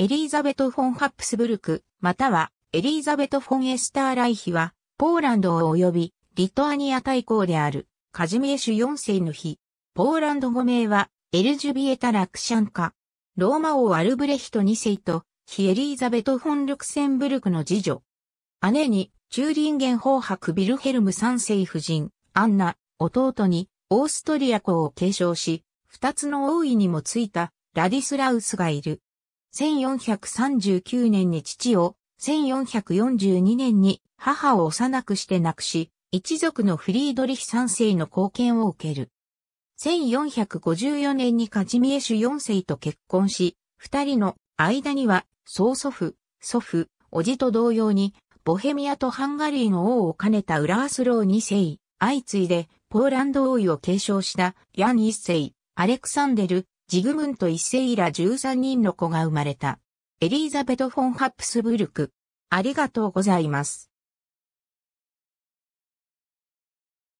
エリーザベト・フォン・ハプスブルク、またはエリーザベト・フォン・エスター・ライヒは、ポーランド及びリトアニア大公である、カジミエシュ4世の日。ポーランド語名は、エルジュビエタ・ラクシャンカ。ローマ王アルブレヒト2世と、ヒエリーザベト・フォン・ルクセンブルクの次女。姉に、チューリンゲン法伯ビルヘルム3世夫人、アンナ、弟に、オーストリア公を継承し、二つの王位にもついた、ラディスラウスがいる。1439年に父を、1442年に母を幼くして亡くし、一族のフリードリヒ三世の貢献を受ける。1454年にカジミエシュ四世と結婚し、二人の間には曽祖父、祖父、叔父と同様に、ボヘミアとハンガリーの王を兼ねたウラースロー2世、相次いでポーランド王位を継承したヤン1世、アレクサンデル、ジグムント一世以来13人の子が生まれた。エリーザベト・フォン・ハプスブルク。ありがとうございます。